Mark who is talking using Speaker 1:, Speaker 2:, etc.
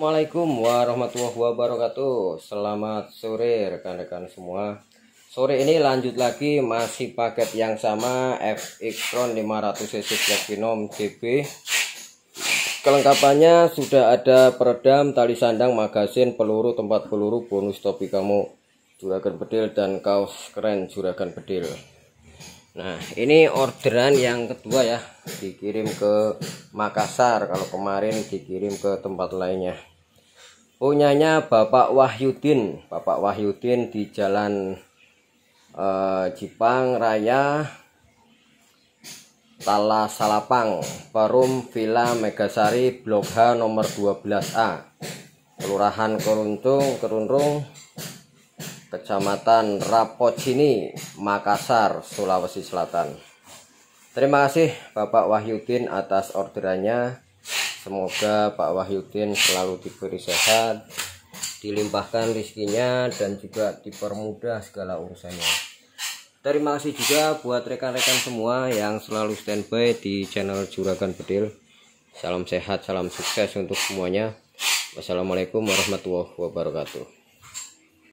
Speaker 1: Assalamualaikum warahmatullahi wabarakatuh Selamat sore rekan-rekan semua Sore ini lanjut lagi masih paket yang sama FXtron 500cc Black Venom GB Kelengkapannya sudah ada peredam, tali sandang, magasin, peluru, tempat peluru, bonus topi kamu Juragan bedil dan kaos keren juragan bedil Nah, ini orderan yang kedua ya, dikirim ke Makassar. Kalau kemarin dikirim ke tempat lainnya. Punyanya Bapak Wahyudin, Bapak Wahyudin di Jalan eh, Jipang Raya Tala Salapang, Perum Villa Megasari Blok H nomor 12A. Kelurahan Keruntung, Keruntung, Kecamatan Rapocini, Makassar, Sulawesi Selatan. Terima kasih Bapak Wahyudin atas orderannya. Semoga Pak Wahyudin selalu diberi sehat, dilimpahkan rezekinya dan juga dipermudah segala urusannya. Terima kasih juga buat rekan-rekan semua yang selalu standby di channel Juragan Bedil. Salam sehat, salam sukses untuk semuanya. Wassalamualaikum warahmatullahi wabarakatuh.